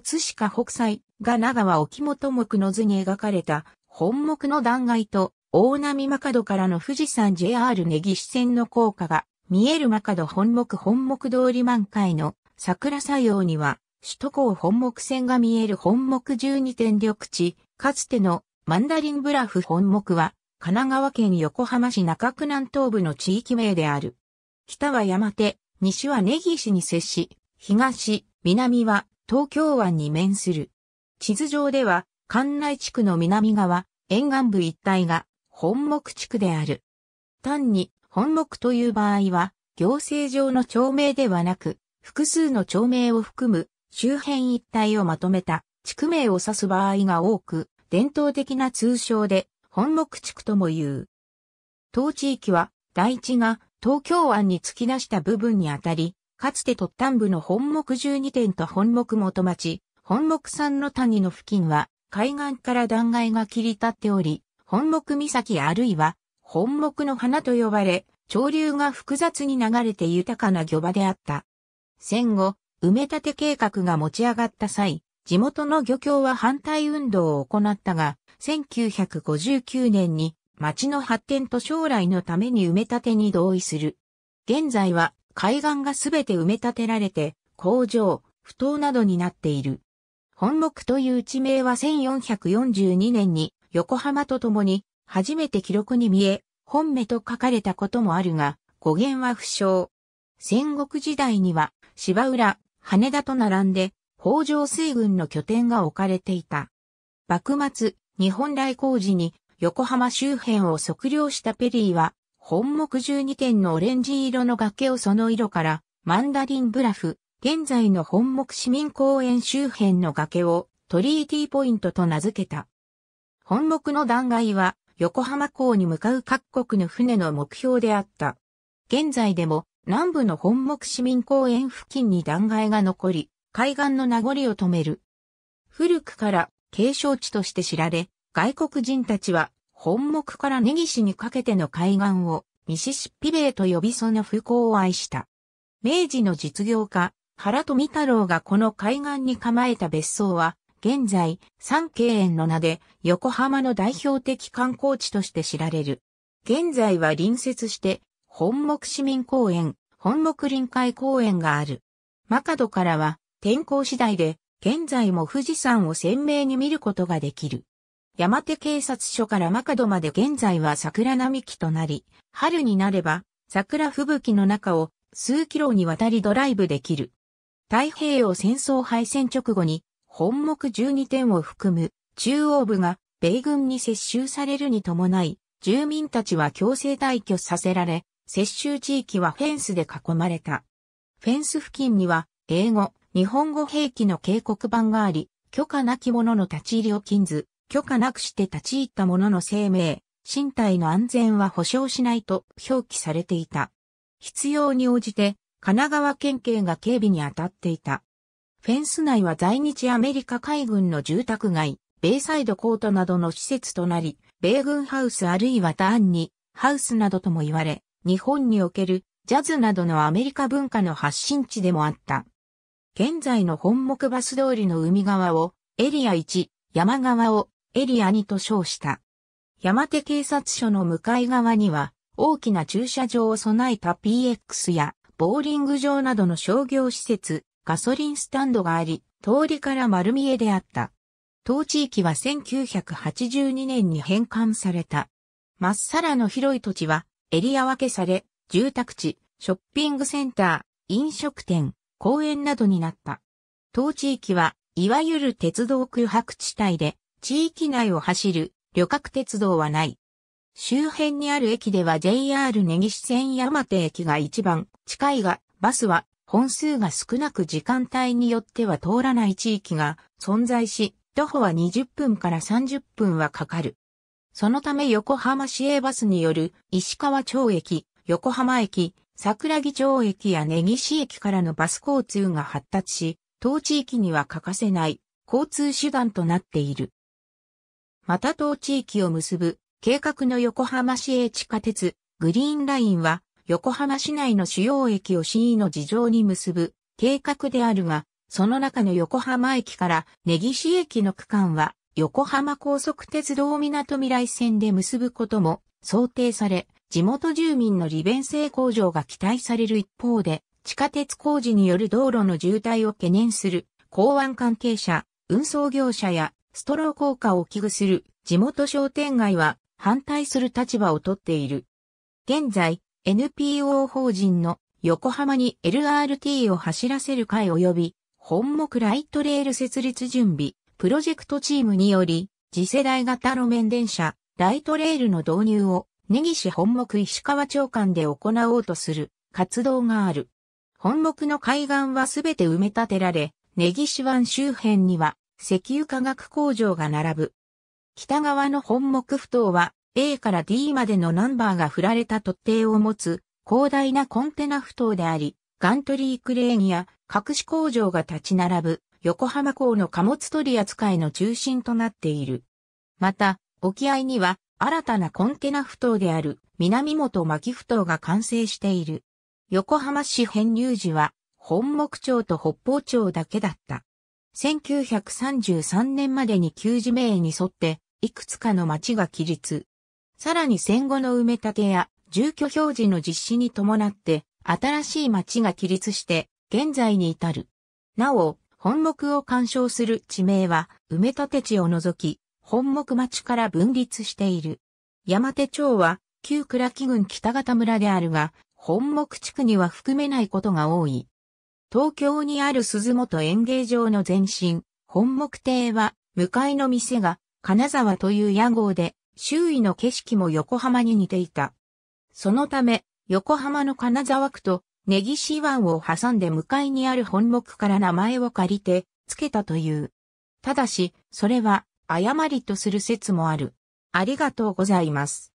葛飾北斎が長は沖本目の図に描かれた本目の断崖と大波角からの富士山 JR 根岸線の効果が見える角本木本木通り満開の桜作用には首都高本木線が見える本木12点緑地、かつてのマンダリンブラフ本木は神奈川県横浜市中区南東部の地域名である。北は山手、西は根岸に接し、東、南は東京湾に面する。地図上では、関内地区の南側、沿岸部一帯が本木地区である。単に本木という場合は、行政上の町名ではなく、複数の町名を含む周辺一帯をまとめた地区名を指す場合が多く、伝統的な通称で本木地区とも言う。当地域は、台地が東京湾に突き出した部分にあたり、かつて突端部の本木12点と本木元町、本木山の谷の付近は、海岸から断崖が切り立っており、本木岬あるいは、本木の花と呼ばれ、潮流が複雑に流れて豊かな漁場であった。戦後、埋め立て計画が持ち上がった際、地元の漁協は反対運動を行ったが、1959年に町の発展と将来のために埋め立てに同意する。現在は海岸がすべて埋め立てられて、工場、不当などになっている。本木という地名は1442年に横浜とともに初めて記録に見え、本目と書かれたこともあるが、語源は不詳。戦国時代には芝浦、羽田と並んで北条水軍の拠点が置かれていた。幕末、日本来工事に横浜周辺を測量したペリーは本木12点のオレンジ色の崖をその色から、マンダリンブラフ、現在の本木市民公園周辺の崖をトリーティーポイントと名付けた。本木の断崖は横浜港に向かう各国の船の目標であった。現在でも南部の本木市民公園付近に断崖が残り、海岸の名残を止める。古くから景勝地として知られ、外国人たちは本木から根岸にかけての海岸をミシシッピ米と呼びその不幸を愛した。明治の実業家、原富太郎がこの海岸に構えた別荘は、現在、三景園の名で、横浜の代表的観光地として知られる。現在は隣接して、本木市民公園、本木臨海公園がある。マカドからは、天候次第で、現在も富士山を鮮明に見ることができる。山手警察署からマカドまで現在は桜並木となり、春になれば桜吹雪の中を数キロにわたりドライブできる。太平洋戦争敗戦直後に本目12点を含む中央部が米軍に接収されるに伴い、住民たちは強制退去させられ、接収地域はフェンスで囲まれた。フェンス付近には英語、日本語兵器の警告板があり、許可なき者の立ち入りを禁ず、許可なくして立ち入った者の生命、身体の安全は保障しないと表記されていた。必要に応じて、神奈川県警が警備に当たっていた。フェンス内は在日アメリカ海軍の住宅街、ベイサイドコートなどの施設となり、米軍ハウスあるいはターンにハウスなどとも言われ、日本におけるジャズなどのアメリカ文化の発信地でもあった。現在の本木バス通りの海側を、エリア1、山側をエリアにと称した。山手警察署の向かい側には、大きな駐車場を備えた PX や、ボーリング場などの商業施設、ガソリンスタンドがあり、通りから丸見えであった。当地域は1982年に返還された。まっさらの広い土地は、エリア分けされ、住宅地、ショッピングセンター、飲食店、公園などになった。当地域は、いわゆる鉄道空白地帯で、地域内を走る旅客鉄道はない。周辺にある駅では JR 根岸線山手駅が一番近いが、バスは本数が少なく時間帯によっては通らない地域が存在し、徒歩は20分から30分はかかる。そのため横浜市営バスによる石川町駅、横浜駅、桜木町駅や根岸駅からのバス交通が発達し、当地域には欠かせない交通手段となっている。また当地域を結ぶ計画の横浜市営地下鉄グリーンラインは横浜市内の主要駅を市の事情に結ぶ計画であるが、その中の横浜駅から根岸駅の区間は横浜高速鉄道港未来線で結ぶことも想定され、地元住民の利便性向上が期待される一方で、地下鉄工事による道路の渋滞を懸念する、港湾関係者、運送業者やストロー効果を危惧する地元商店街は反対する立場をとっている。現在、NPO 法人の横浜に LRT を走らせる会及び、本木ライトレール設立準備、プロジェクトチームにより、次世代型路面電車、ライトレールの導入を、根岸本木石川長官で行おうとする活動がある。本木の海岸はすべて埋め立てられ、根岸湾周辺には石油化学工場が並ぶ。北側の本木埠頭は A から D までのナンバーが振られた突堤を持つ広大なコンテナ埠頭であり、ガントリークレーンや隠し工場が立ち並ぶ横浜港の貨物取り扱いの中心となっている。また、沖合には新たなコンテナ埠頭である南本巻埠頭が完成している。横浜市編入時は本木町と北方町だけだった。1933年までに旧地名に沿って、いくつかの町が起立。さらに戦後の埋め立てや住居表示の実施に伴って、新しい町が起立して、現在に至る。なお、本木を干渉する地名は、埋め立て地を除き、本木町から分立している。山手町は、旧倉木郡北方村であるが、本木地区には含めないことが多い。東京にある鈴本演芸場の前身、本木亭は、向かいの店が、金沢という屋号で、周囲の景色も横浜に似ていた。そのため、横浜の金沢区と根岸湾を挟んで向かいにある本木から名前を借りて、付けたという。ただし、それは、誤りとする説もある。ありがとうございます。